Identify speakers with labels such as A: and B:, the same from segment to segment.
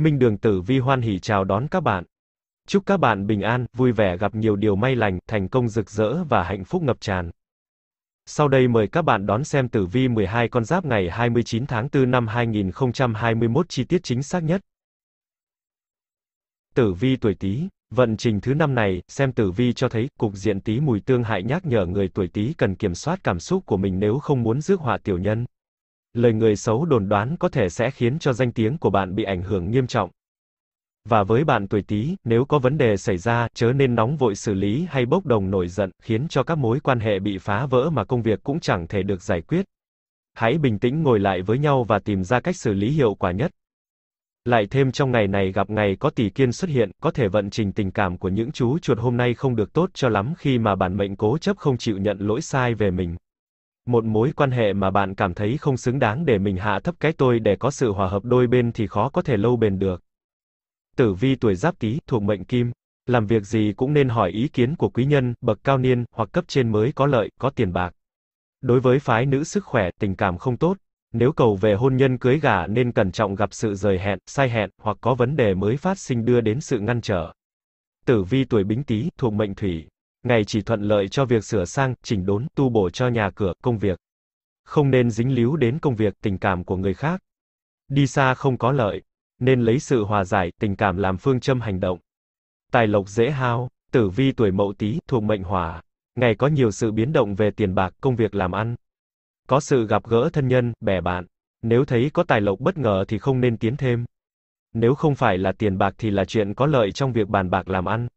A: Minh Đường Tử Vi hoan hỉ chào đón các bạn. Chúc các bạn bình an, vui vẻ gặp nhiều điều may lành, thành công rực rỡ và hạnh phúc ngập tràn. Sau đây mời các bạn đón xem tử vi 12 con giáp ngày 29 tháng 4 năm 2021 chi tiết chính xác nhất. Tử vi tuổi Tý, vận trình thứ năm này, xem tử vi cho thấy cục diện Tý mùi tương hại nhắc nhở người tuổi Tý cần kiểm soát cảm xúc của mình nếu không muốn rước họa tiểu nhân lời người xấu đồn đoán có thể sẽ khiến cho danh tiếng của bạn bị ảnh hưởng nghiêm trọng. Và với bạn tuổi Tý, nếu có vấn đề xảy ra, chớ nên nóng vội xử lý hay bốc đồng nổi giận, khiến cho các mối quan hệ bị phá vỡ mà công việc cũng chẳng thể được giải quyết. Hãy bình tĩnh ngồi lại với nhau và tìm ra cách xử lý hiệu quả nhất. Lại thêm trong ngày này gặp ngày có tỷ kiên xuất hiện, có thể vận trình tình cảm của những chú chuột hôm nay không được tốt cho lắm khi mà bản mệnh cố chấp không chịu nhận lỗi sai về mình. Một mối quan hệ mà bạn cảm thấy không xứng đáng để mình hạ thấp cái tôi để có sự hòa hợp đôi bên thì khó có thể lâu bền được. Tử vi tuổi Giáp Tý, thuộc mệnh Kim, làm việc gì cũng nên hỏi ý kiến của quý nhân, bậc cao niên hoặc cấp trên mới có lợi, có tiền bạc. Đối với phái nữ sức khỏe, tình cảm không tốt, nếu cầu về hôn nhân cưới gả nên cẩn trọng gặp sự rời hẹn, sai hẹn hoặc có vấn đề mới phát sinh đưa đến sự ngăn trở. Tử vi tuổi Bính Tý, thuộc mệnh Thủy, ngày chỉ thuận lợi cho việc sửa sang, chỉnh đốn, tu bổ cho nhà cửa, công việc. Không nên dính líu đến công việc, tình cảm của người khác. Đi xa không có lợi, nên lấy sự hòa giải, tình cảm làm phương châm hành động. Tài lộc dễ hao, tử vi tuổi mậu tý thuộc mệnh hỏa, ngày có nhiều sự biến động về tiền bạc, công việc làm ăn. Có sự gặp gỡ thân nhân, bè bạn. Nếu thấy có tài lộc bất ngờ thì không nên tiến thêm. Nếu không phải là tiền bạc thì là chuyện có lợi trong việc bàn bạc làm ăn.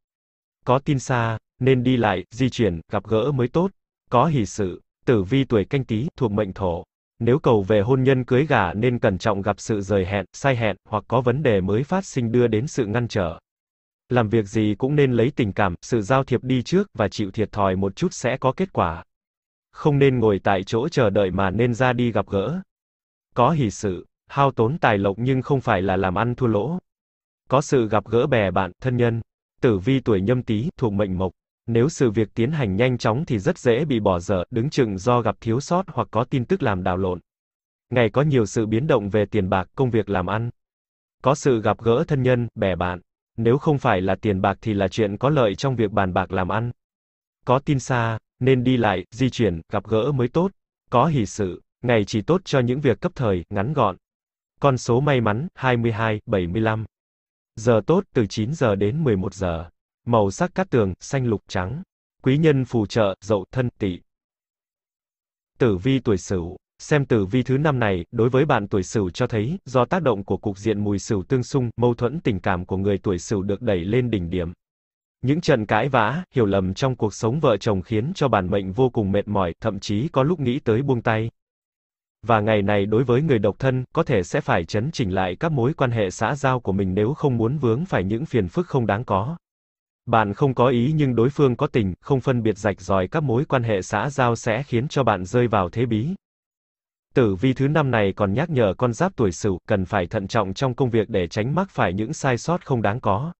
A: Có tin xa, nên đi lại, di chuyển, gặp gỡ mới tốt. Có hỷ sự, tử vi tuổi canh tí, thuộc mệnh thổ. Nếu cầu về hôn nhân cưới gả nên cẩn trọng gặp sự rời hẹn, sai hẹn, hoặc có vấn đề mới phát sinh đưa đến sự ngăn trở. Làm việc gì cũng nên lấy tình cảm, sự giao thiệp đi trước, và chịu thiệt thòi một chút sẽ có kết quả. Không nên ngồi tại chỗ chờ đợi mà nên ra đi gặp gỡ. Có hỷ sự, hao tốn tài lộc nhưng không phải là làm ăn thua lỗ. Có sự gặp gỡ bè bạn, thân nhân. Tử vi tuổi nhâm tý, thuộc mệnh mộc. Nếu sự việc tiến hành nhanh chóng thì rất dễ bị bỏ dở, đứng chừng do gặp thiếu sót hoặc có tin tức làm đảo lộn. Ngày có nhiều sự biến động về tiền bạc, công việc làm ăn. Có sự gặp gỡ thân nhân, bè bạn. Nếu không phải là tiền bạc thì là chuyện có lợi trong việc bàn bạc làm ăn. Có tin xa, nên đi lại, di chuyển, gặp gỡ mới tốt. Có hỷ sự, ngày chỉ tốt cho những việc cấp thời, ngắn gọn. Con số may mắn, 22, 75. Giờ tốt, từ 9 giờ đến 11 giờ. Màu sắc cát tường, xanh lục trắng. Quý nhân phù trợ, dậu thân tỵ. Tử vi tuổi Sửu, xem tử vi thứ năm này, đối với bạn tuổi Sửu cho thấy, do tác động của cục diện mùi Sửu tương xung, mâu thuẫn tình cảm của người tuổi Sửu được đẩy lên đỉnh điểm. Những trận cãi vã, hiểu lầm trong cuộc sống vợ chồng khiến cho bản mệnh vô cùng mệt mỏi, thậm chí có lúc nghĩ tới buông tay. Và ngày này đối với người độc thân, có thể sẽ phải chấn chỉnh lại các mối quan hệ xã giao của mình nếu không muốn vướng phải những phiền phức không đáng có. Bạn không có ý nhưng đối phương có tình, không phân biệt rạch ròi các mối quan hệ xã giao sẽ khiến cho bạn rơi vào thế bí. Tử vi thứ năm này còn nhắc nhở con giáp tuổi Sửu cần phải thận trọng trong công việc để tránh mắc phải những sai sót không đáng có.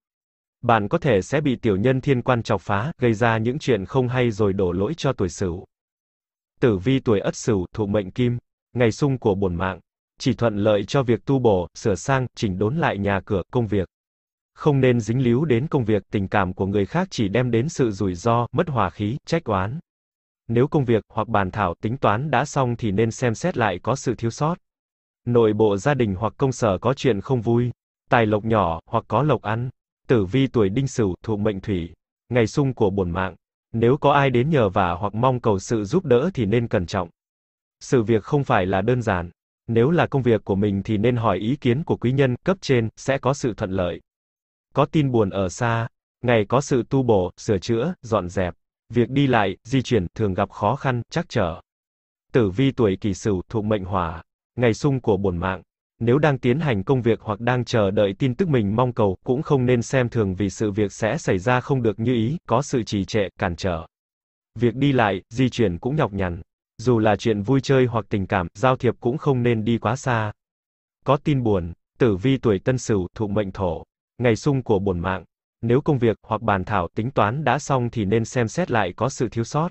A: Bạn có thể sẽ bị tiểu nhân thiên quan chọc phá, gây ra những chuyện không hay rồi đổ lỗi cho tuổi Sửu. Tử vi tuổi Ất Sửu, thuộc mệnh Kim, ngày xung của bổn mạng, chỉ thuận lợi cho việc tu bổ, sửa sang, chỉnh đốn lại nhà cửa, công việc không nên dính líu đến công việc, tình cảm của người khác chỉ đem đến sự rủi ro, mất hòa khí, trách oán. Nếu công việc hoặc bàn thảo tính toán đã xong thì nên xem xét lại có sự thiếu sót. Nội bộ gia đình hoặc công sở có chuyện không vui, tài lộc nhỏ hoặc có lộc ăn, tử vi tuổi đinh sửu thuộc mệnh thủy, ngày xung của bổn mạng. Nếu có ai đến nhờ vả hoặc mong cầu sự giúp đỡ thì nên cẩn trọng. Sự việc không phải là đơn giản. Nếu là công việc của mình thì nên hỏi ý kiến của quý nhân, cấp trên, sẽ có sự thuận lợi có tin buồn ở xa, ngày có sự tu bổ, sửa chữa, dọn dẹp. Việc đi lại, di chuyển thường gặp khó khăn, trắc trở. Tử vi tuổi kỷ sửu thuộc mệnh hỏa, ngày sung của bổn mạng. Nếu đang tiến hành công việc hoặc đang chờ đợi tin tức mình mong cầu, cũng không nên xem thường vì sự việc sẽ xảy ra không được như ý, có sự trì trệ, cản trở. Việc đi lại, di chuyển cũng nhọc nhằn. Dù là chuyện vui chơi hoặc tình cảm, giao thiệp cũng không nên đi quá xa. Có tin buồn, tử vi tuổi tân sửu, thuộc mệnh thổ ngày sung của bổn mạng. Nếu công việc hoặc bàn thảo tính toán đã xong thì nên xem xét lại có sự thiếu sót.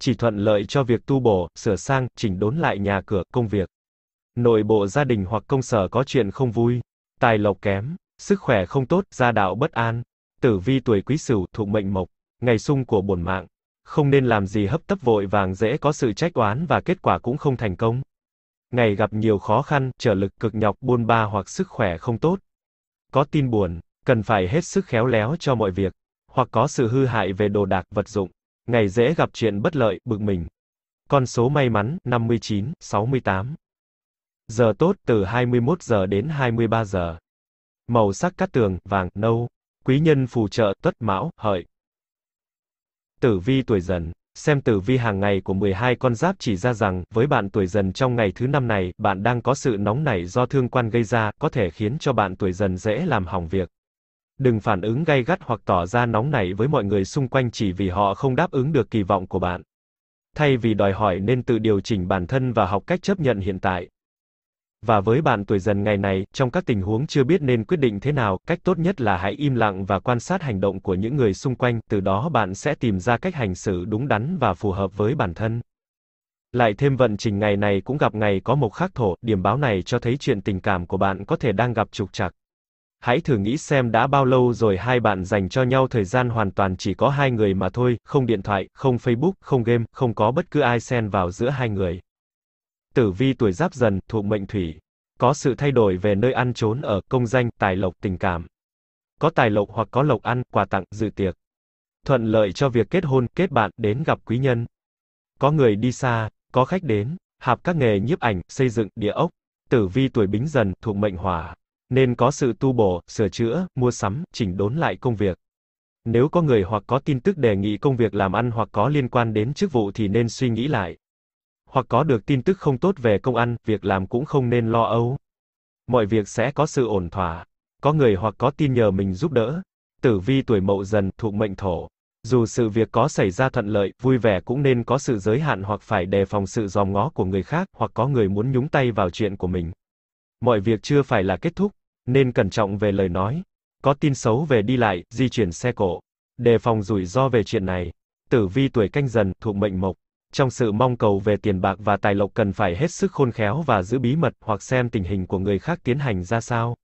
A: Chỉ thuận lợi cho việc tu bổ, sửa sang, chỉnh đốn lại nhà cửa, công việc. Nội bộ gia đình hoặc công sở có chuyện không vui, tài lộc kém, sức khỏe không tốt, gia đạo bất an, tử vi tuổi quý sửu thuộc mệnh mộc, ngày sung của bổn mạng. Không nên làm gì hấp tấp vội vàng dễ có sự trách oán và kết quả cũng không thành công. Ngày gặp nhiều khó khăn, trở lực cực nhọc buôn ba hoặc sức khỏe không tốt có tin buồn, cần phải hết sức khéo léo cho mọi việc, hoặc có sự hư hại về đồ đạc vật dụng, ngày dễ gặp chuyện bất lợi, bực mình. Con số may mắn 59, 68. Giờ tốt từ 21 giờ đến 23 giờ. Màu sắc cát tường vàng, nâu. Quý nhân phù trợ Tuất Mão, Hợi. Tử vi tuổi Dần Xem tử vi hàng ngày của 12 con giáp chỉ ra rằng, với bạn tuổi dần trong ngày thứ năm này, bạn đang có sự nóng nảy do thương quan gây ra, có thể khiến cho bạn tuổi dần dễ làm hỏng việc. Đừng phản ứng gay gắt hoặc tỏ ra nóng nảy với mọi người xung quanh chỉ vì họ không đáp ứng được kỳ vọng của bạn. Thay vì đòi hỏi nên tự điều chỉnh bản thân và học cách chấp nhận hiện tại, và với bạn tuổi dần ngày này, trong các tình huống chưa biết nên quyết định thế nào, cách tốt nhất là hãy im lặng và quan sát hành động của những người xung quanh, từ đó bạn sẽ tìm ra cách hành xử đúng đắn và phù hợp với bản thân. Lại thêm vận trình ngày này cũng gặp ngày có mộc khắc thổ, điểm báo này cho thấy chuyện tình cảm của bạn có thể đang gặp trục trặc. Hãy thử nghĩ xem đã bao lâu rồi hai bạn dành cho nhau thời gian hoàn toàn chỉ có hai người mà thôi, không điện thoại, không Facebook, không game, không có bất cứ ai xen vào giữa hai người. Tử vi tuổi giáp dần, thuộc mệnh thủy. Có sự thay đổi về nơi ăn trốn ở, công danh, tài lộc, tình cảm. Có tài lộc hoặc có lộc ăn, quà tặng, dự tiệc. Thuận lợi cho việc kết hôn, kết bạn, đến gặp quý nhân. Có người đi xa, có khách đến, hạp các nghề nhiếp ảnh, xây dựng, địa ốc. Tử vi tuổi bính dần, thuộc mệnh hỏa. Nên có sự tu bổ, sửa chữa, mua sắm, chỉnh đốn lại công việc. Nếu có người hoặc có tin tức đề nghị công việc làm ăn hoặc có liên quan đến chức vụ thì nên suy nghĩ lại hoặc có được tin tức không tốt về công ăn, việc làm cũng không nên lo âu. Mọi việc sẽ có sự ổn thỏa. Có người hoặc có tin nhờ mình giúp đỡ. Tử vi tuổi mậu dần, thuộc mệnh thổ. Dù sự việc có xảy ra thuận lợi, vui vẻ cũng nên có sự giới hạn hoặc phải đề phòng sự dòm ngó của người khác, hoặc có người muốn nhúng tay vào chuyện của mình. Mọi việc chưa phải là kết thúc, nên cẩn trọng về lời nói. Có tin xấu về đi lại, di chuyển xe cộ. Đề phòng rủi ro về chuyện này. Tử vi tuổi canh dần, thuộc mệnh mộc trong sự mong cầu về tiền bạc và tài lộc cần phải hết sức khôn khéo và giữ bí mật hoặc xem tình hình của người khác tiến hành ra sao.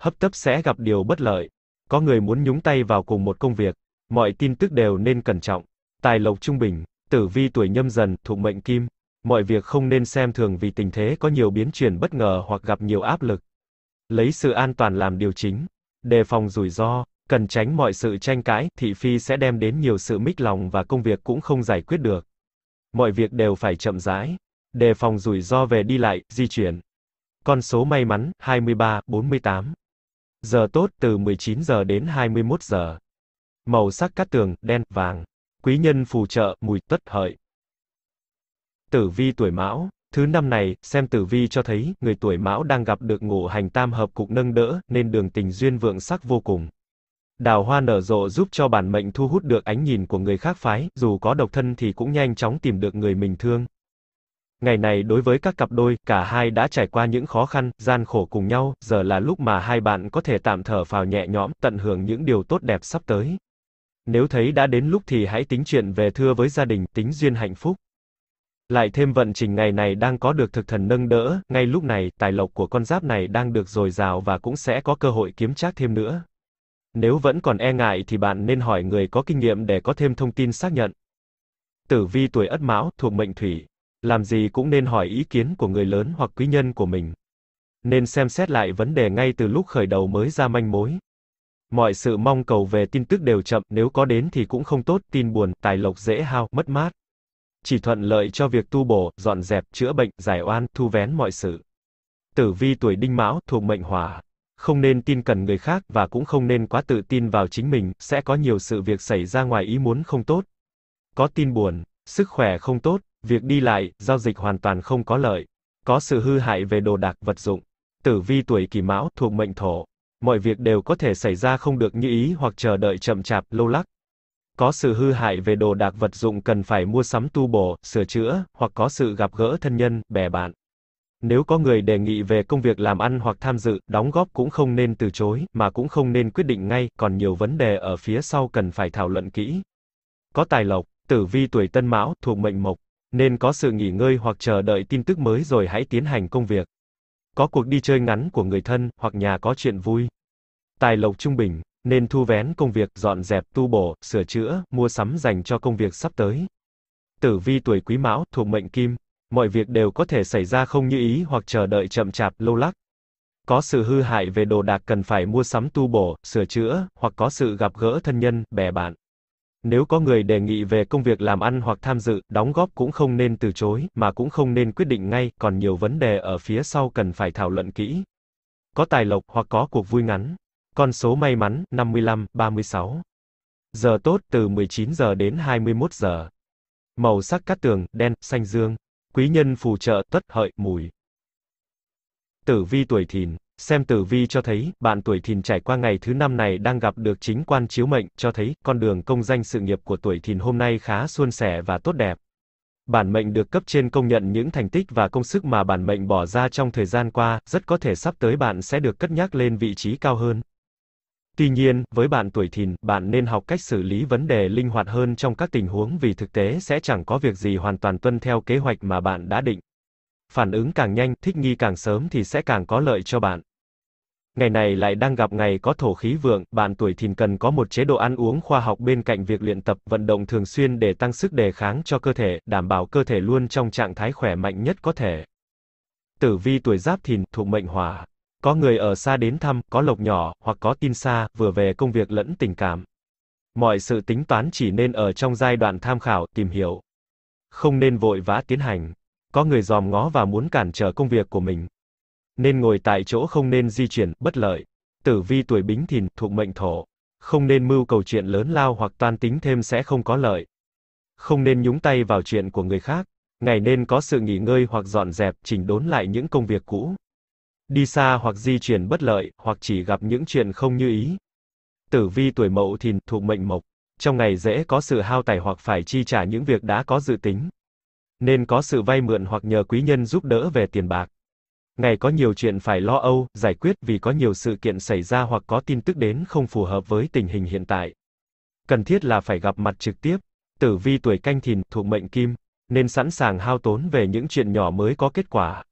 A: Hấp tấp sẽ gặp điều bất lợi. Có người muốn nhúng tay vào cùng một công việc, mọi tin tức đều nên cẩn trọng. Tài lộc trung bình, tử vi tuổi nhâm dần, thuộc mệnh kim, mọi việc không nên xem thường vì tình thế có nhiều biến chuyển bất ngờ hoặc gặp nhiều áp lực. Lấy sự an toàn làm điều chính, đề phòng rủi ro, cần tránh mọi sự tranh cãi, thị phi sẽ đem đến nhiều sự mích lòng và công việc cũng không giải quyết được mọi việc đều phải chậm rãi, đề phòng rủi ro về đi lại, di chuyển. Con số may mắn 23, 48. Giờ tốt từ 19 giờ đến 21 giờ. Màu sắc cát tường đen vàng. Quý nhân phù trợ mùi tất hợi. Tử vi tuổi Mão, thứ năm này, xem tử vi cho thấy người tuổi Mão đang gặp được ngũ hành tam hợp cục nâng đỡ nên đường tình duyên vượng sắc vô cùng. Đào hoa nở rộ giúp cho bản mệnh thu hút được ánh nhìn của người khác phái, dù có độc thân thì cũng nhanh chóng tìm được người mình thương. Ngày này đối với các cặp đôi, cả hai đã trải qua những khó khăn, gian khổ cùng nhau, giờ là lúc mà hai bạn có thể tạm thở phào nhẹ nhõm, tận hưởng những điều tốt đẹp sắp tới. Nếu thấy đã đến lúc thì hãy tính chuyện về thưa với gia đình, tính duyên hạnh phúc. Lại thêm vận trình ngày này đang có được thực thần nâng đỡ, ngay lúc này, tài lộc của con giáp này đang được dồi dào và cũng sẽ có cơ hội kiếm trác thêm nữa. Nếu vẫn còn e ngại thì bạn nên hỏi người có kinh nghiệm để có thêm thông tin xác nhận. Tử vi tuổi Ất Mão thuộc mệnh Thủy, làm gì cũng nên hỏi ý kiến của người lớn hoặc quý nhân của mình. Nên xem xét lại vấn đề ngay từ lúc khởi đầu mới ra manh mối. Mọi sự mong cầu về tin tức đều chậm, nếu có đến thì cũng không tốt, tin buồn, tài lộc dễ hao, mất mát. Chỉ thuận lợi cho việc tu bổ, dọn dẹp, chữa bệnh, giải oan, thu vén mọi sự. Tử vi tuổi Đinh Mão thuộc mệnh Hỏa, không nên tin cẩn người khác và cũng không nên quá tự tin vào chính mình, sẽ có nhiều sự việc xảy ra ngoài ý muốn không tốt. Có tin buồn, sức khỏe không tốt, việc đi lại, giao dịch hoàn toàn không có lợi. Có sự hư hại về đồ đạc vật dụng. Tử vi tuổi kỷ mão thuộc mệnh thổ. Mọi việc đều có thể xảy ra không được như ý hoặc chờ đợi chậm chạp, lâu lắc. Có sự hư hại về đồ đạc vật dụng cần phải mua sắm tu bổ, sửa chữa, hoặc có sự gặp gỡ thân nhân, bè bạn. Nếu có người đề nghị về công việc làm ăn hoặc tham dự, đóng góp cũng không nên từ chối, mà cũng không nên quyết định ngay, còn nhiều vấn đề ở phía sau cần phải thảo luận kỹ. Có tài lộc, tử vi tuổi tân mão, thuộc mệnh mộc, nên có sự nghỉ ngơi hoặc chờ đợi tin tức mới rồi hãy tiến hành công việc. Có cuộc đi chơi ngắn của người thân, hoặc nhà có chuyện vui. Tài lộc trung bình, nên thu vén công việc, dọn dẹp, tu bổ, sửa chữa, mua sắm dành cho công việc sắp tới. Tử vi tuổi quý mão, thuộc mệnh kim, mọi việc đều có thể xảy ra không như ý hoặc chờ đợi chậm chạp, lâu lắc. Có sự hư hại về đồ đạc cần phải mua sắm tu bổ, sửa chữa, hoặc có sự gặp gỡ thân nhân, bè bạn. Nếu có người đề nghị về công việc làm ăn hoặc tham dự, đóng góp cũng không nên từ chối, mà cũng không nên quyết định ngay, còn nhiều vấn đề ở phía sau cần phải thảo luận kỹ. Có tài lộc hoặc có cuộc vui ngắn. Con số may mắn 55, 36. Giờ tốt từ 19 giờ đến 21 giờ. Màu sắc cát tường, đen, xanh dương quý nhân phù trợ, tất hợi, mùi. Tử vi tuổi thìn, xem tử vi cho thấy, bạn tuổi thìn trải qua ngày thứ năm này đang gặp được chính quan chiếu mệnh, cho thấy, con đường công danh sự nghiệp của tuổi thìn hôm nay khá suôn sẻ và tốt đẹp. Bản mệnh được cấp trên công nhận những thành tích và công sức mà bản mệnh bỏ ra trong thời gian qua, rất có thể sắp tới bạn sẽ được cất nhắc lên vị trí cao hơn. Tuy nhiên, với bạn tuổi thìn, bạn nên học cách xử lý vấn đề linh hoạt hơn trong các tình huống vì thực tế sẽ chẳng có việc gì hoàn toàn tuân theo kế hoạch mà bạn đã định. Phản ứng càng nhanh, thích nghi càng sớm thì sẽ càng có lợi cho bạn. Ngày này lại đang gặp ngày có thổ khí vượng, bạn tuổi thìn cần có một chế độ ăn uống khoa học bên cạnh việc luyện tập vận động thường xuyên để tăng sức đề kháng cho cơ thể, đảm bảo cơ thể luôn trong trạng thái khỏe mạnh nhất có thể. Tử vi tuổi giáp thìn, thuộc mệnh hỏa, có người ở xa đến thăm, có lộc nhỏ, hoặc có tin xa, vừa về công việc lẫn tình cảm. Mọi sự tính toán chỉ nên ở trong giai đoạn tham khảo, tìm hiểu. Không nên vội vã tiến hành. Có người dòm ngó và muốn cản trở công việc của mình. Nên ngồi tại chỗ không nên di chuyển, bất lợi. Tử vi tuổi bính thìn, thuộc mệnh thổ. Không nên mưu cầu chuyện lớn lao hoặc toan tính thêm sẽ không có lợi. Không nên nhúng tay vào chuyện của người khác. Ngày nên có sự nghỉ ngơi hoặc dọn dẹp, chỉnh đốn lại những công việc cũ đi xa hoặc di chuyển bất lợi, hoặc chỉ gặp những chuyện không như ý. Tử vi tuổi mậu thìn thuộc mệnh mộc, trong ngày dễ có sự hao tài hoặc phải chi trả những việc đã có dự tính. Nên có sự vay mượn hoặc nhờ quý nhân giúp đỡ về tiền bạc. Ngày có nhiều chuyện phải lo âu, giải quyết vì có nhiều sự kiện xảy ra hoặc có tin tức đến không phù hợp với tình hình hiện tại. Cần thiết là phải gặp mặt trực tiếp. Tử vi tuổi canh thìn thuộc mệnh kim, nên sẵn sàng hao tốn về những chuyện nhỏ mới có kết quả.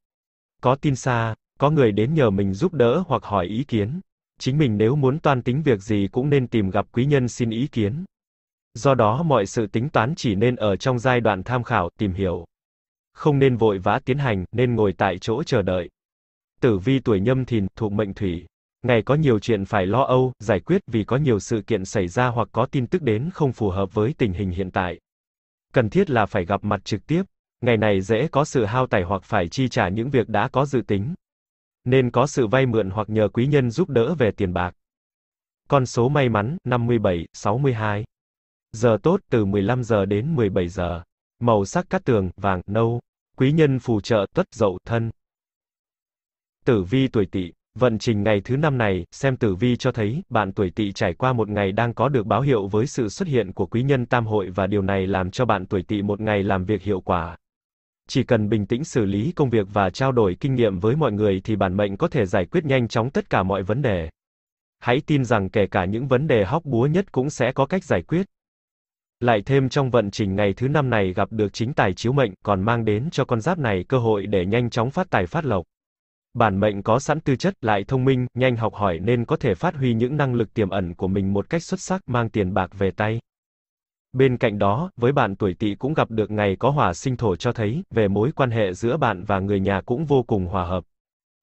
A: Có tin xa, có người đến nhờ mình giúp đỡ hoặc hỏi ý kiến. Chính mình nếu muốn toan tính việc gì cũng nên tìm gặp quý nhân xin ý kiến. Do đó mọi sự tính toán chỉ nên ở trong giai đoạn tham khảo, tìm hiểu. Không nên vội vã tiến hành, nên ngồi tại chỗ chờ đợi. Tử vi tuổi nhâm thìn, thuộc mệnh thủy. Ngày có nhiều chuyện phải lo âu, giải quyết vì có nhiều sự kiện xảy ra hoặc có tin tức đến không phù hợp với tình hình hiện tại. Cần thiết là phải gặp mặt trực tiếp. Ngày này dễ có sự hao tài hoặc phải chi trả những việc đã có dự tính nên có sự vay mượn hoặc nhờ quý nhân giúp đỡ về tiền bạc. Con số may mắn 57, 62. Giờ tốt từ 15 giờ đến 17 giờ. Màu sắc cát tường vàng, nâu. Quý nhân phù trợ tuất dậu thân. Tử vi tuổi Tỵ, vận trình ngày thứ năm này, xem tử vi cho thấy bạn tuổi Tỵ trải qua một ngày đang có được báo hiệu với sự xuất hiện của quý nhân tam hội và điều này làm cho bạn tuổi Tỵ một ngày làm việc hiệu quả, chỉ cần bình tĩnh xử lý công việc và trao đổi kinh nghiệm với mọi người thì bản mệnh có thể giải quyết nhanh chóng tất cả mọi vấn đề. Hãy tin rằng kể cả những vấn đề hóc búa nhất cũng sẽ có cách giải quyết. Lại thêm trong vận trình ngày thứ năm này gặp được chính tài chiếu mệnh còn mang đến cho con giáp này cơ hội để nhanh chóng phát tài phát lộc. Bản mệnh có sẵn tư chất, lại thông minh, nhanh học hỏi nên có thể phát huy những năng lực tiềm ẩn của mình một cách xuất sắc mang tiền bạc về tay. Bên cạnh đó, với bạn tuổi tỵ cũng gặp được ngày có hỏa sinh thổ cho thấy, về mối quan hệ giữa bạn và người nhà cũng vô cùng hòa hợp.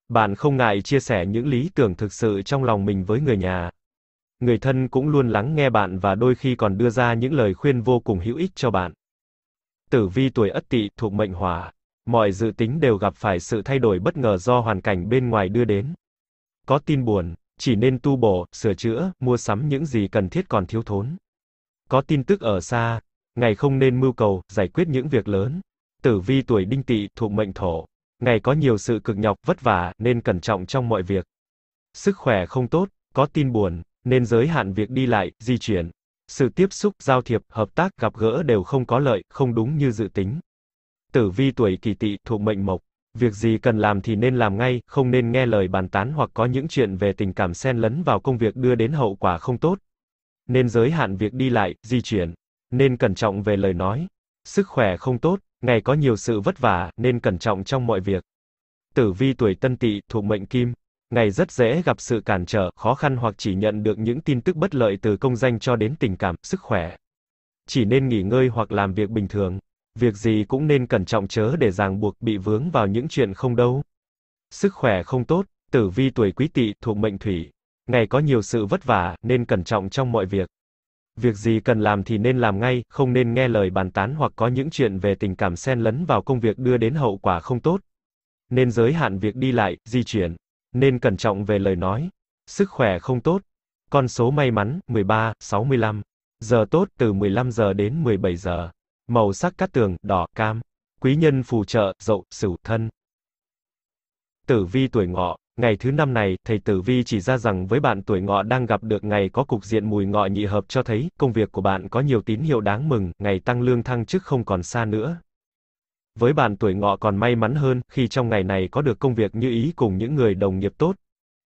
A: Bạn không ngại chia sẻ những lý tưởng thực sự trong lòng mình với người nhà. Người thân cũng luôn lắng nghe bạn và đôi khi còn đưa ra những lời khuyên vô cùng hữu ích cho bạn. Tử vi tuổi Ất Tỵ thuộc mệnh Hỏa, mọi dự tính đều gặp phải sự thay đổi bất ngờ do hoàn cảnh bên ngoài đưa đến. Có tin buồn, chỉ nên tu bổ, sửa chữa, mua sắm những gì cần thiết còn thiếu thốn có tin tức ở xa, ngày không nên mưu cầu, giải quyết những việc lớn. Tử vi tuổi đinh tỵ thuộc mệnh thổ, ngày có nhiều sự cực nhọc, vất vả, nên cẩn trọng trong mọi việc. Sức khỏe không tốt, có tin buồn, nên giới hạn việc đi lại, di chuyển. Sự tiếp xúc, giao thiệp, hợp tác, gặp gỡ đều không có lợi, không đúng như dự tính. Tử vi tuổi kỷ tỵ thuộc mệnh mộc, việc gì cần làm thì nên làm ngay, không nên nghe lời bàn tán hoặc có những chuyện về tình cảm xen lấn vào công việc đưa đến hậu quả không tốt, nên giới hạn việc đi lại, di chuyển, nên cẩn trọng về lời nói. Sức khỏe không tốt, ngày có nhiều sự vất vả, nên cẩn trọng trong mọi việc. Tử vi tuổi tân tỵ thuộc mệnh kim, ngày rất dễ gặp sự cản trở, khó khăn hoặc chỉ nhận được những tin tức bất lợi từ công danh cho đến tình cảm, sức khỏe. Chỉ nên nghỉ ngơi hoặc làm việc bình thường. Việc gì cũng nên cẩn trọng chớ để ràng buộc bị vướng vào những chuyện không đâu. Sức khỏe không tốt, tử vi tuổi quý tỵ thuộc mệnh thủy, Ngày có nhiều sự vất vả, nên cẩn trọng trong mọi việc. Việc gì cần làm thì nên làm ngay, không nên nghe lời bàn tán hoặc có những chuyện về tình cảm xen lấn vào công việc đưa đến hậu quả không tốt. Nên giới hạn việc đi lại, di chuyển. Nên cẩn trọng về lời nói. Sức khỏe không tốt. Con số may mắn 13, 65. Giờ tốt từ 15 giờ đến 17 giờ. Màu sắc cát tường đỏ, cam. Quý nhân phù trợ, dậu, sửu, thân. Tử vi tuổi ngọ Ngày thứ năm này, thầy Tử Vi chỉ ra rằng với bạn tuổi ngọ đang gặp được ngày có cục diện mùi ngọ nhị hợp cho thấy, công việc của bạn có nhiều tín hiệu đáng mừng, ngày tăng lương thăng chức không còn xa nữa. Với bạn tuổi ngọ còn may mắn hơn, khi trong ngày này có được công việc như ý cùng những người đồng nghiệp tốt.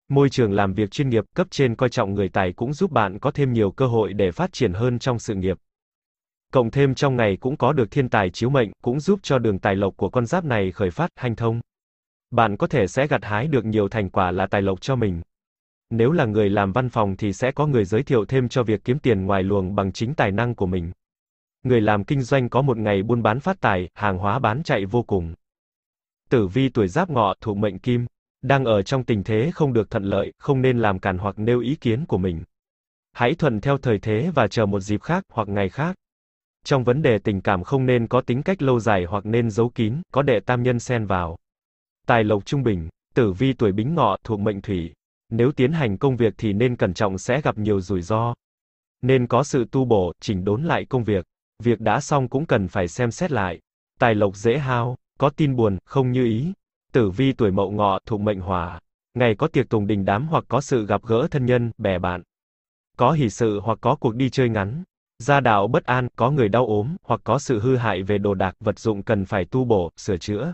A: Môi trường làm việc chuyên nghiệp, cấp trên coi trọng người tài cũng giúp bạn có thêm nhiều cơ hội để phát triển hơn trong sự nghiệp. Cộng thêm trong ngày cũng có được thiên tài chiếu mệnh, cũng giúp cho đường tài lộc của con giáp này khởi phát, hanh thông. Bạn có thể sẽ gặt hái được nhiều thành quả là tài lộc cho mình. Nếu là người làm văn phòng thì sẽ có người giới thiệu thêm cho việc kiếm tiền ngoài luồng bằng chính tài năng của mình. Người làm kinh doanh có một ngày buôn bán phát tài, hàng hóa bán chạy vô cùng. Tử vi tuổi giáp ngọ thuộc mệnh kim, đang ở trong tình thế không được thuận lợi, không nên làm cản hoặc nêu ý kiến của mình. Hãy thuận theo thời thế và chờ một dịp khác hoặc ngày khác. Trong vấn đề tình cảm không nên có tính cách lâu dài hoặc nên giấu kín, có đệ tam nhân xen vào tài lộc trung bình, tử vi tuổi bính ngọ thuộc mệnh thủy. Nếu tiến hành công việc thì nên cẩn trọng sẽ gặp nhiều rủi ro. Nên có sự tu bổ, chỉnh đốn lại công việc. Việc đã xong cũng cần phải xem xét lại. Tài lộc dễ hao, có tin buồn, không như ý. Tử vi tuổi mậu ngọ thuộc mệnh hỏa. Ngày có tiệc tùng đình đám hoặc có sự gặp gỡ thân nhân, bè bạn. Có hỷ sự hoặc có cuộc đi chơi ngắn. Gia đạo bất an, có người đau ốm, hoặc có sự hư hại về đồ đạc, vật dụng cần phải tu bổ, sửa chữa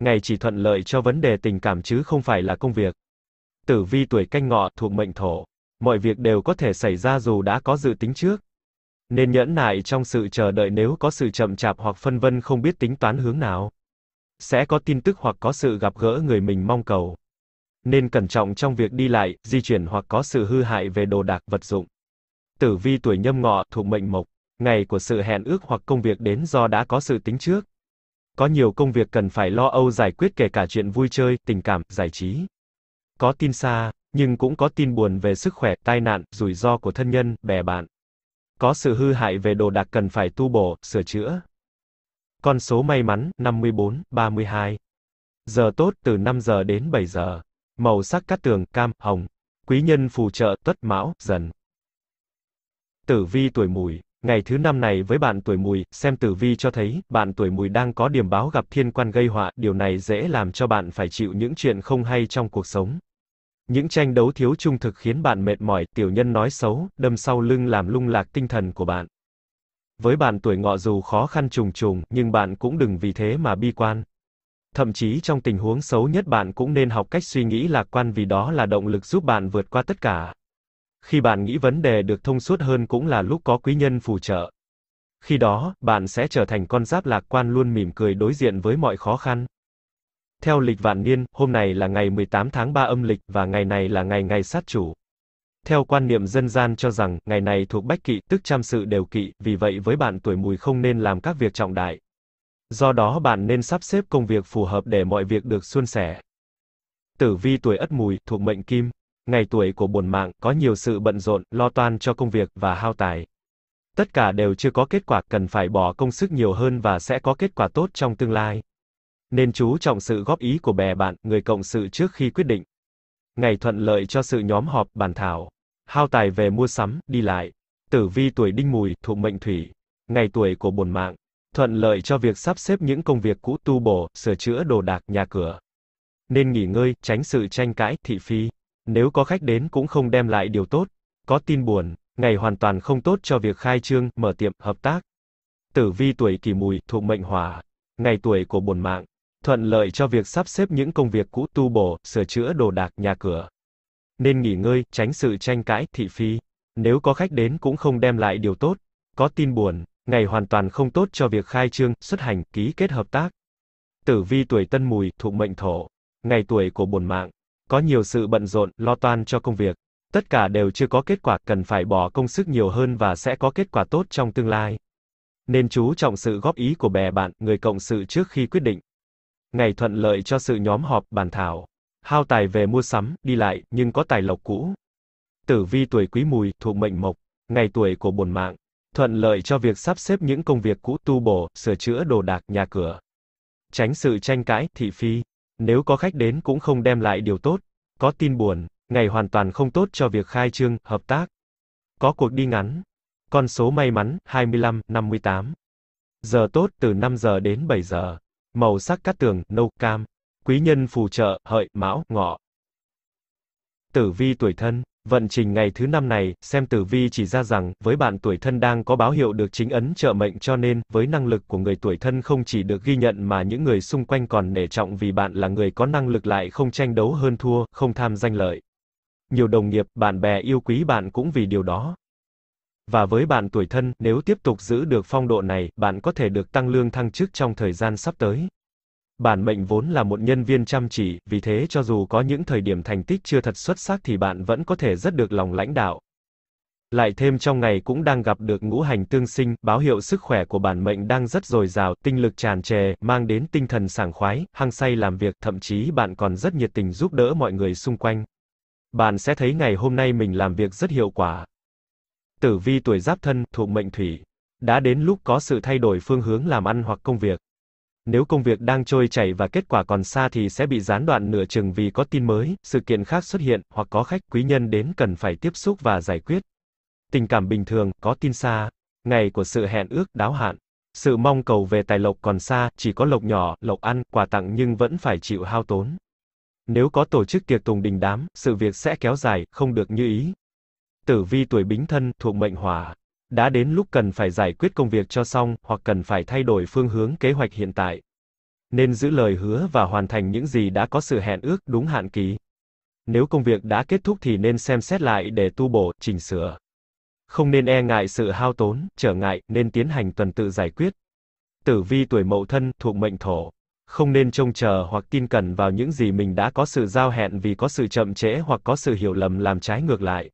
A: ngày chỉ thuận lợi cho vấn đề tình cảm chứ không phải là công việc. Tử vi tuổi canh ngọ thuộc mệnh thổ, mọi việc đều có thể xảy ra dù đã có dự tính trước. Nên nhẫn nại trong sự chờ đợi nếu có sự chậm chạp hoặc phân vân không biết tính toán hướng nào. Sẽ có tin tức hoặc có sự gặp gỡ người mình mong cầu. Nên cẩn trọng trong việc đi lại, di chuyển hoặc có sự hư hại về đồ đạc vật dụng. Tử vi tuổi nhâm ngọ thuộc mệnh mộc, ngày của sự hẹn ước hoặc công việc đến do đã có sự tính trước. Có nhiều công việc cần phải lo âu giải quyết kể cả chuyện vui chơi, tình cảm, giải trí. Có tin xa, nhưng cũng có tin buồn về sức khỏe, tai nạn, rủi ro của thân nhân, bè bạn. Có sự hư hại về đồ đạc cần phải tu bổ, sửa chữa. Con số may mắn 54, 32. Giờ tốt từ 5 giờ đến 7 giờ. Màu sắc cát tường cam, hồng. Quý nhân phù trợ Tuất Mão, Dần. Tử vi tuổi Mùi. Ngày thứ năm này với bạn tuổi mùi, xem tử vi cho thấy, bạn tuổi mùi đang có điểm báo gặp thiên quan gây họa, điều này dễ làm cho bạn phải chịu những chuyện không hay trong cuộc sống. Những tranh đấu thiếu trung thực khiến bạn mệt mỏi, tiểu nhân nói xấu, đâm sau lưng làm lung lạc tinh thần của bạn. Với bạn tuổi ngọ dù khó khăn trùng trùng, nhưng bạn cũng đừng vì thế mà bi quan. Thậm chí trong tình huống xấu nhất bạn cũng nên học cách suy nghĩ lạc quan vì đó là động lực giúp bạn vượt qua tất cả khi bạn nghĩ vấn đề được thông suốt hơn cũng là lúc có quý nhân phù trợ. Khi đó, bạn sẽ trở thành con giáp lạc quan luôn mỉm cười đối diện với mọi khó khăn. Theo lịch vạn niên, hôm nay là ngày 18 tháng 3 âm lịch và ngày này là ngày ngày sát chủ. Theo quan niệm dân gian cho rằng, ngày này thuộc bách kỵ, tức trăm sự đều kỵ, vì vậy với bạn tuổi mùi không nên làm các việc trọng đại. Do đó bạn nên sắp xếp công việc phù hợp để mọi việc được suôn sẻ. Tử vi tuổi ất mùi, thuộc mệnh kim, ngày tuổi của buồn mạng có nhiều sự bận rộn, lo toan cho công việc và hao tài. Tất cả đều chưa có kết quả, cần phải bỏ công sức nhiều hơn và sẽ có kết quả tốt trong tương lai. Nên chú trọng sự góp ý của bè bạn, người cộng sự trước khi quyết định. Ngày thuận lợi cho sự nhóm họp, bàn thảo. Hao tài về mua sắm, đi lại. Tử vi tuổi đinh mùi, thuộc mệnh thủy. Ngày tuổi của buồn mạng. Thuận lợi cho việc sắp xếp những công việc cũ tu bổ, sửa chữa đồ đạc, nhà cửa. Nên nghỉ ngơi, tránh sự tranh cãi, thị phi. Nếu có khách đến cũng không đem lại điều tốt. Có tin buồn, ngày hoàn toàn không tốt cho việc khai trương, mở tiệm, hợp tác. Tử vi tuổi kỷ mùi, thuộc mệnh hỏa. Ngày tuổi của bổn mạng. Thuận lợi cho việc sắp xếp những công việc cũ, tu bổ, sửa chữa đồ đạc, nhà cửa. Nên nghỉ ngơi, tránh sự tranh cãi, thị phi. Nếu có khách đến cũng không đem lại điều tốt. Có tin buồn, ngày hoàn toàn không tốt cho việc khai trương, xuất hành, ký kết hợp tác. Tử vi tuổi tân mùi, thuộc mệnh thổ. Ngày tuổi của bổn mạng có nhiều sự bận rộn, lo toan cho công việc. Tất cả đều chưa có kết quả, cần phải bỏ công sức nhiều hơn và sẽ có kết quả tốt trong tương lai. Nên chú trọng sự góp ý của bè bạn, người cộng sự trước khi quyết định. Ngày thuận lợi cho sự nhóm họp, bàn thảo. Hao tài về mua sắm, đi lại, nhưng có tài lộc cũ. Tử vi tuổi quý mùi, thuộc mệnh mộc. Ngày tuổi của bổn mạng. Thuận lợi cho việc sắp xếp những công việc cũ tu bổ, sửa chữa đồ đạc, nhà cửa. Tránh sự tranh cãi, thị phi. Nếu có khách đến cũng không đem lại điều tốt. Có tin buồn, ngày hoàn toàn không tốt cho việc khai trương, hợp tác. Có cuộc đi ngắn. Con số may mắn, 25, 58. Giờ tốt, từ 5 giờ đến 7 giờ. Màu sắc cát tường, nâu, cam. Quý nhân phù trợ, hợi, mão, ngọ. Tử vi tuổi thân. Vận trình ngày thứ năm này, xem tử vi chỉ ra rằng, với bạn tuổi thân đang có báo hiệu được chính ấn trợ mệnh cho nên, với năng lực của người tuổi thân không chỉ được ghi nhận mà những người xung quanh còn nể trọng vì bạn là người có năng lực lại không tranh đấu hơn thua, không tham danh lợi. Nhiều đồng nghiệp, bạn bè yêu quý bạn cũng vì điều đó. Và với bạn tuổi thân, nếu tiếp tục giữ được phong độ này, bạn có thể được tăng lương thăng chức trong thời gian sắp tới. Bản mệnh vốn là một nhân viên chăm chỉ, vì thế cho dù có những thời điểm thành tích chưa thật xuất sắc thì bạn vẫn có thể rất được lòng lãnh đạo. Lại thêm trong ngày cũng đang gặp được ngũ hành tương sinh, báo hiệu sức khỏe của bản mệnh đang rất dồi dào, tinh lực tràn trề, mang đến tinh thần sảng khoái, hăng say làm việc, thậm chí bạn còn rất nhiệt tình giúp đỡ mọi người xung quanh. Bạn sẽ thấy ngày hôm nay mình làm việc rất hiệu quả. Tử vi tuổi giáp thân, thuộc mệnh thủy. Đã đến lúc có sự thay đổi phương hướng làm ăn hoặc công việc nếu công việc đang trôi chảy và kết quả còn xa thì sẽ bị gián đoạn nửa chừng vì có tin mới, sự kiện khác xuất hiện, hoặc có khách quý nhân đến cần phải tiếp xúc và giải quyết. Tình cảm bình thường, có tin xa, ngày của sự hẹn ước, đáo hạn. Sự mong cầu về tài lộc còn xa, chỉ có lộc nhỏ, lộc ăn, quà tặng nhưng vẫn phải chịu hao tốn. Nếu có tổ chức tiệc tùng đình đám, sự việc sẽ kéo dài, không được như ý. Tử vi tuổi bính thân, thuộc mệnh hỏa đã đến lúc cần phải giải quyết công việc cho xong, hoặc cần phải thay đổi phương hướng kế hoạch hiện tại. Nên giữ lời hứa và hoàn thành những gì đã có sự hẹn ước đúng hạn kỳ. Nếu công việc đã kết thúc thì nên xem xét lại để tu bổ, chỉnh sửa. Không nên e ngại sự hao tốn, trở ngại, nên tiến hành tuần tự giải quyết. Tử vi tuổi mậu thân, thuộc mệnh thổ. Không nên trông chờ hoặc tin cẩn vào những gì mình đã có sự giao hẹn vì có sự chậm trễ hoặc có sự hiểu lầm làm trái ngược lại.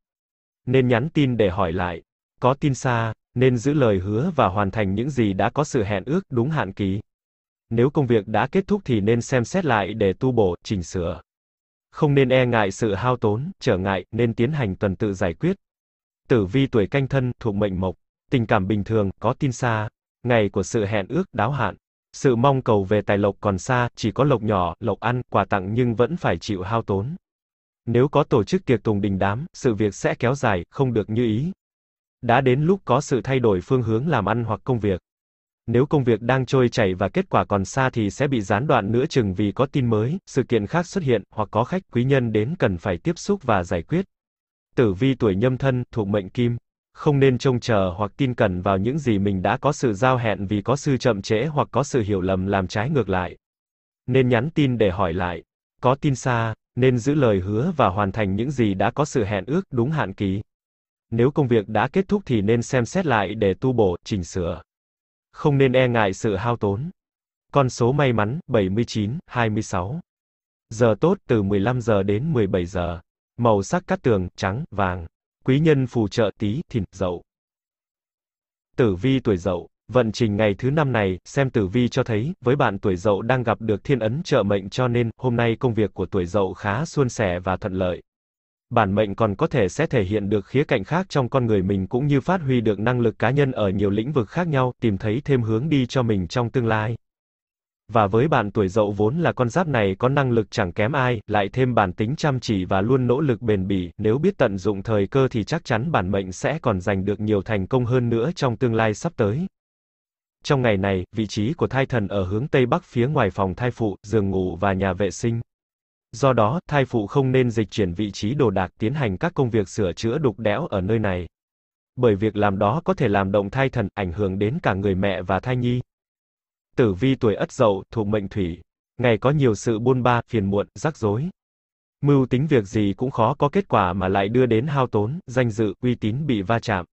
A: Nên nhắn tin để hỏi lại, có tin xa, nên giữ lời hứa và hoàn thành những gì đã có sự hẹn ước đúng hạn kỳ. Nếu công việc đã kết thúc thì nên xem xét lại để tu bổ, chỉnh sửa. Không nên e ngại sự hao tốn, trở ngại, nên tiến hành tuần tự giải quyết. Tử vi tuổi canh thân, thuộc mệnh mộc, tình cảm bình thường, có tin xa, ngày của sự hẹn ước, đáo hạn. Sự mong cầu về tài lộc còn xa, chỉ có lộc nhỏ, lộc ăn, quà tặng nhưng vẫn phải chịu hao tốn. Nếu có tổ chức tiệc tùng đình đám, sự việc sẽ kéo dài, không được như ý, đã đến lúc có sự thay đổi phương hướng làm ăn hoặc công việc. Nếu công việc đang trôi chảy và kết quả còn xa thì sẽ bị gián đoạn nữa chừng vì có tin mới, sự kiện khác xuất hiện, hoặc có khách quý nhân đến cần phải tiếp xúc và giải quyết. Tử vi tuổi nhâm thân, thuộc mệnh kim. Không nên trông chờ hoặc tin cẩn vào những gì mình đã có sự giao hẹn vì có sự chậm trễ hoặc có sự hiểu lầm làm trái ngược lại. Nên nhắn tin để hỏi lại. Có tin xa, nên giữ lời hứa và hoàn thành những gì đã có sự hẹn ước đúng hạn kỳ nếu công việc đã kết thúc thì nên xem xét lại để tu bổ, chỉnh sửa. Không nên e ngại sự hao tốn. Con số may mắn 79, 26. Giờ tốt từ 15 giờ đến 17 giờ. Màu sắc cát tường trắng, vàng. Quý nhân phù trợ tí, thìn, dậu. Tử vi tuổi dậu, vận trình ngày thứ năm này, xem tử vi cho thấy, với bạn tuổi dậu đang gặp được thiên ấn trợ mệnh cho nên, hôm nay công việc của tuổi dậu khá suôn sẻ và thuận lợi bản mệnh còn có thể sẽ thể hiện được khía cạnh khác trong con người mình cũng như phát huy được năng lực cá nhân ở nhiều lĩnh vực khác nhau, tìm thấy thêm hướng đi cho mình trong tương lai. Và với bạn tuổi dậu vốn là con giáp này có năng lực chẳng kém ai, lại thêm bản tính chăm chỉ và luôn nỗ lực bền bỉ, nếu biết tận dụng thời cơ thì chắc chắn bản mệnh sẽ còn giành được nhiều thành công hơn nữa trong tương lai sắp tới. Trong ngày này, vị trí của thai thần ở hướng tây bắc phía ngoài phòng thai phụ, giường ngủ và nhà vệ sinh do đó, thai phụ không nên dịch chuyển vị trí đồ đạc tiến hành các công việc sửa chữa đục đẽo ở nơi này. Bởi việc làm đó có thể làm động thai thần, ảnh hưởng đến cả người mẹ và thai nhi. Tử vi tuổi ất dậu, thuộc mệnh thủy. Ngày có nhiều sự buôn ba, phiền muộn, rắc rối. Mưu tính việc gì cũng khó có kết quả mà lại đưa đến hao tốn, danh dự, uy tín bị va chạm.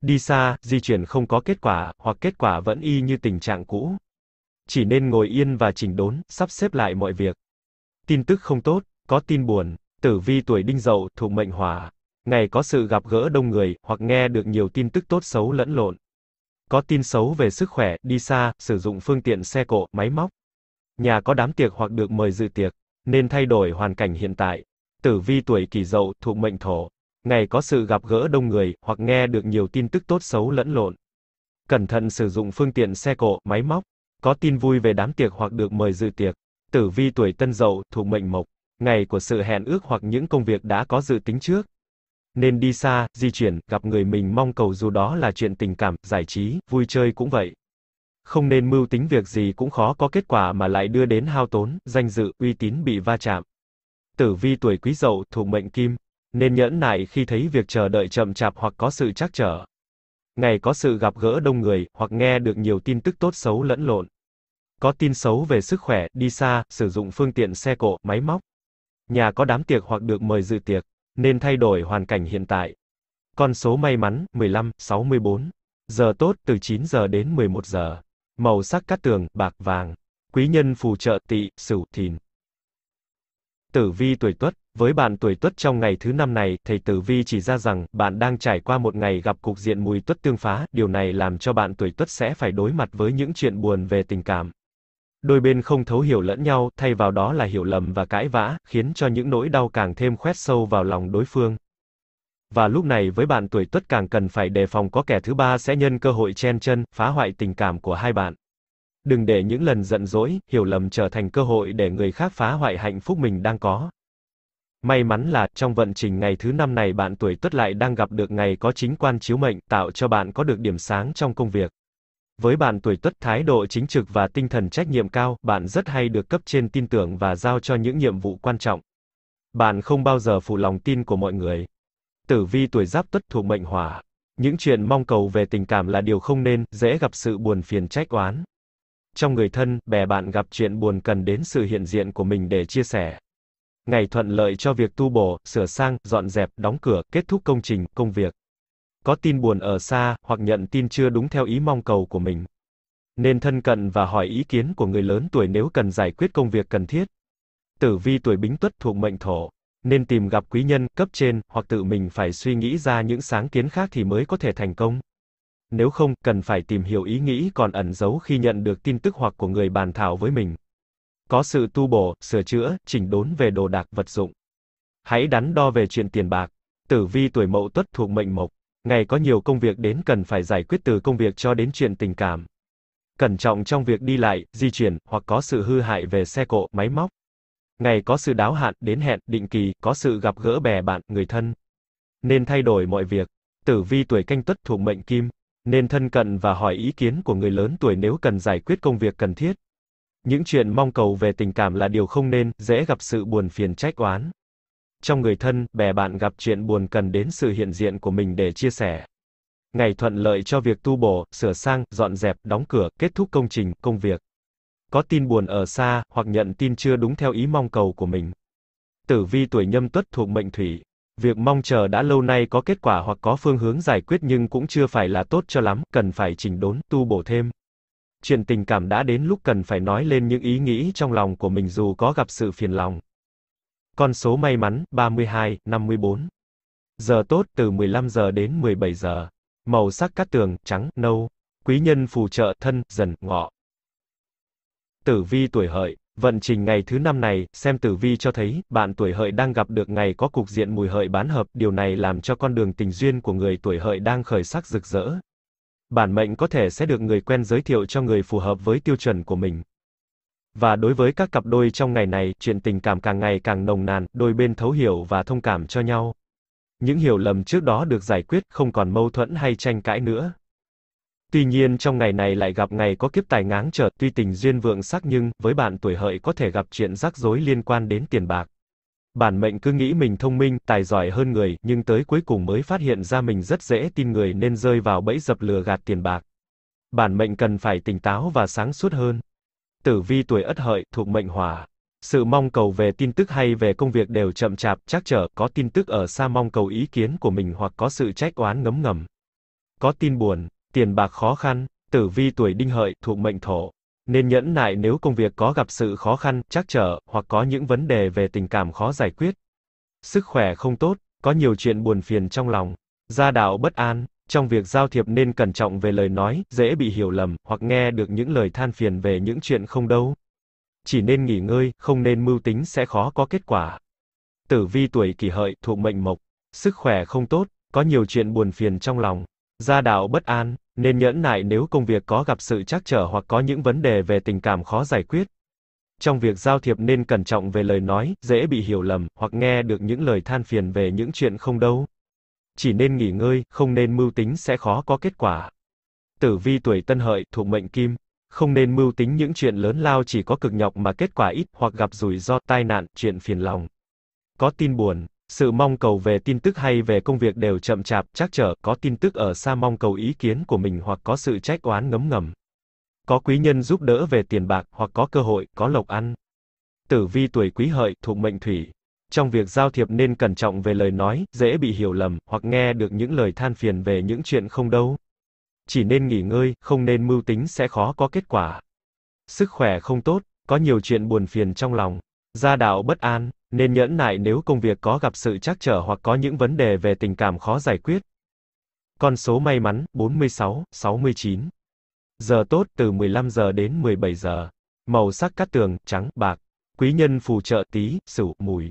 A: Đi xa, di chuyển không có kết quả, hoặc kết quả vẫn y như tình trạng cũ. Chỉ nên ngồi yên và chỉnh đốn, sắp xếp lại mọi việc tin tức không tốt, có tin buồn, tử vi tuổi đinh dậu thuộc mệnh hỏa, ngày có sự gặp gỡ đông người, hoặc nghe được nhiều tin tức tốt xấu lẫn lộn. Có tin xấu về sức khỏe, đi xa, sử dụng phương tiện xe cộ, máy móc. Nhà có đám tiệc hoặc được mời dự tiệc, nên thay đổi hoàn cảnh hiện tại. Tử vi tuổi kỷ dậu thuộc mệnh thổ, ngày có sự gặp gỡ đông người, hoặc nghe được nhiều tin tức tốt xấu lẫn lộn. Cẩn thận sử dụng phương tiện xe cộ, máy móc. Có tin vui về đám tiệc hoặc được mời dự tiệc. Tử vi tuổi Tân Dậu thuộc mệnh mộc, ngày của sự hẹn ước hoặc những công việc đã có dự tính trước. Nên đi xa, di chuyển, gặp người mình mong cầu dù đó là chuyện tình cảm, giải trí, vui chơi cũng vậy. Không nên mưu tính việc gì cũng khó có kết quả mà lại đưa đến hao tốn, danh dự, uy tín bị va chạm. Tử vi tuổi Quý Dậu thuộc mệnh Kim, nên nhẫn nại khi thấy việc chờ đợi chậm chạp hoặc có sự trắc trở. Ngày có sự gặp gỡ đông người, hoặc nghe được nhiều tin tức tốt xấu lẫn lộn có tin xấu về sức khỏe, đi xa, sử dụng phương tiện xe cộ, máy móc, nhà có đám tiệc hoặc được mời dự tiệc, nên thay đổi hoàn cảnh hiện tại. Con số may mắn 15, 64. Giờ tốt từ 9 giờ đến 11 giờ. Màu sắc cát tường bạc vàng. Quý nhân phù trợ tỵ, sửu, thìn. Tử vi tuổi Tuất, với bạn tuổi Tuất trong ngày thứ năm này, thầy Tử vi chỉ ra rằng bạn đang trải qua một ngày gặp cục diện mùi Tuất tương phá, điều này làm cho bạn tuổi Tuất sẽ phải đối mặt với những chuyện buồn về tình cảm, Đôi bên không thấu hiểu lẫn nhau, thay vào đó là hiểu lầm và cãi vã, khiến cho những nỗi đau càng thêm khoét sâu vào lòng đối phương. Và lúc này với bạn tuổi Tuất càng cần phải đề phòng có kẻ thứ ba sẽ nhân cơ hội chen chân, phá hoại tình cảm của hai bạn. Đừng để những lần giận dỗi, hiểu lầm trở thành cơ hội để người khác phá hoại hạnh phúc mình đang có. May mắn là, trong vận trình ngày thứ năm này bạn tuổi Tuất lại đang gặp được ngày có chính quan chiếu mệnh, tạo cho bạn có được điểm sáng trong công việc. Với bạn tuổi tuất thái độ chính trực và tinh thần trách nhiệm cao, bạn rất hay được cấp trên tin tưởng và giao cho những nhiệm vụ quan trọng. Bạn không bao giờ phụ lòng tin của mọi người. Tử vi tuổi giáp tuất thuộc mệnh hỏa. Những chuyện mong cầu về tình cảm là điều không nên, dễ gặp sự buồn phiền trách oán. Trong người thân, bè bạn gặp chuyện buồn cần đến sự hiện diện của mình để chia sẻ. Ngày thuận lợi cho việc tu bổ, sửa sang, dọn dẹp, đóng cửa, kết thúc công trình, công việc có tin buồn ở xa, hoặc nhận tin chưa đúng theo ý mong cầu của mình. Nên thân cận và hỏi ý kiến của người lớn tuổi nếu cần giải quyết công việc cần thiết. Tử vi tuổi bính tuất thuộc mệnh thổ, nên tìm gặp quý nhân, cấp trên, hoặc tự mình phải suy nghĩ ra những sáng kiến khác thì mới có thể thành công. Nếu không, cần phải tìm hiểu ý nghĩ còn ẩn giấu khi nhận được tin tức hoặc của người bàn thảo với mình. Có sự tu bổ, sửa chữa, chỉnh đốn về đồ đạc vật dụng. Hãy đắn đo về chuyện tiền bạc. Tử vi tuổi mậu tuất thuộc mệnh mộc, Ngày có nhiều công việc đến cần phải giải quyết từ công việc cho đến chuyện tình cảm. Cẩn trọng trong việc đi lại, di chuyển, hoặc có sự hư hại về xe cộ, máy móc. Ngày có sự đáo hạn, đến hẹn, định kỳ, có sự gặp gỡ bè bạn, người thân. Nên thay đổi mọi việc. Tử vi tuổi canh tuất thuộc mệnh kim, nên thân cận và hỏi ý kiến của người lớn tuổi nếu cần giải quyết công việc cần thiết. Những chuyện mong cầu về tình cảm là điều không nên, dễ gặp sự buồn phiền trách oán trong người thân, bè bạn gặp chuyện buồn cần đến sự hiện diện của mình để chia sẻ. Ngày thuận lợi cho việc tu bổ, sửa sang, dọn dẹp, đóng cửa, kết thúc công trình, công việc. Có tin buồn ở xa, hoặc nhận tin chưa đúng theo ý mong cầu của mình. Tử vi tuổi nhâm tuất thuộc mệnh thủy. Việc mong chờ đã lâu nay có kết quả hoặc có phương hướng giải quyết nhưng cũng chưa phải là tốt cho lắm, cần phải chỉnh đốn, tu bổ thêm. Chuyện tình cảm đã đến lúc cần phải nói lên những ý nghĩ trong lòng của mình dù có gặp sự phiền lòng. Con số may mắn 32, 54. Giờ tốt từ 15 giờ đến 17 giờ. Màu sắc cát tường trắng, nâu. Quý nhân phù trợ thân, dần, ngọ. Tử vi tuổi hợi, vận trình ngày thứ năm này, xem tử vi cho thấy, bạn tuổi hợi đang gặp được ngày có cục diện mùi hợi bán hợp, điều này làm cho con đường tình duyên của người tuổi hợi đang khởi sắc rực rỡ. Bản mệnh có thể sẽ được người quen giới thiệu cho người phù hợp với tiêu chuẩn của mình. Và đối với các cặp đôi trong ngày này, chuyện tình cảm càng ngày càng nồng nàn, đôi bên thấu hiểu và thông cảm cho nhau. Những hiểu lầm trước đó được giải quyết, không còn mâu thuẫn hay tranh cãi nữa. Tuy nhiên trong ngày này lại gặp ngày có kiếp tài ngáng trở, tuy tình duyên vượng sắc nhưng, với bạn tuổi hợi có thể gặp chuyện rắc rối liên quan đến tiền bạc. Bản mệnh cứ nghĩ mình thông minh, tài giỏi hơn người, nhưng tới cuối cùng mới phát hiện ra mình rất dễ tin người nên rơi vào bẫy dập lừa gạt tiền bạc. Bản mệnh cần phải tỉnh táo và sáng suốt hơn. Tử vi tuổi Ất Hợi thuộc mệnh Hỏa. Sự mong cầu về tin tức hay về công việc đều chậm chạp, chắc trở, có tin tức ở xa mong cầu ý kiến của mình hoặc có sự trách oán ngấm ngầm. Có tin buồn, tiền bạc khó khăn, tử vi tuổi Đinh Hợi thuộc mệnh Thổ. Nên nhẫn nại nếu công việc có gặp sự khó khăn, trắc trở, hoặc có những vấn đề về tình cảm khó giải quyết. Sức khỏe không tốt, có nhiều chuyện buồn phiền trong lòng. Gia đạo bất an, trong việc giao thiệp nên cẩn trọng về lời nói, dễ bị hiểu lầm, hoặc nghe được những lời than phiền về những chuyện không đâu. Chỉ nên nghỉ ngơi, không nên mưu tính sẽ khó có kết quả. Tử vi tuổi kỷ hợi, thuộc mệnh mộc, sức khỏe không tốt, có nhiều chuyện buồn phiền trong lòng, gia đạo bất an, nên nhẫn nại nếu công việc có gặp sự trắc trở hoặc có những vấn đề về tình cảm khó giải quyết. Trong việc giao thiệp nên cẩn trọng về lời nói, dễ bị hiểu lầm, hoặc nghe được những lời than phiền về những chuyện không đâu chỉ nên nghỉ ngơi, không nên mưu tính sẽ khó có kết quả. Tử vi tuổi tân hợi, thuộc mệnh kim, không nên mưu tính những chuyện lớn lao chỉ có cực nhọc mà kết quả ít hoặc gặp rủi ro tai nạn, chuyện phiền lòng. Có tin buồn, sự mong cầu về tin tức hay về công việc đều chậm chạp, chắc trở, có tin tức ở xa mong cầu ý kiến của mình hoặc có sự trách oán ngấm ngầm. Có quý nhân giúp đỡ về tiền bạc hoặc có cơ hội, có lộc ăn. Tử vi tuổi quý hợi, thuộc mệnh thủy, trong việc giao thiệp nên cẩn trọng về lời nói, dễ bị hiểu lầm, hoặc nghe được những lời than phiền về những chuyện không đâu. Chỉ nên nghỉ ngơi, không nên mưu tính sẽ khó có kết quả. Sức khỏe không tốt, có nhiều chuyện buồn phiền trong lòng. Gia đạo bất an, nên nhẫn nại nếu công việc có gặp sự trắc trở hoặc có những vấn đề về tình cảm khó giải quyết. Con số may mắn 46, 69. Giờ tốt từ 15 giờ đến 17 giờ. Màu sắc cát tường trắng, bạc. Quý nhân phù trợ tí, sửu, mùi.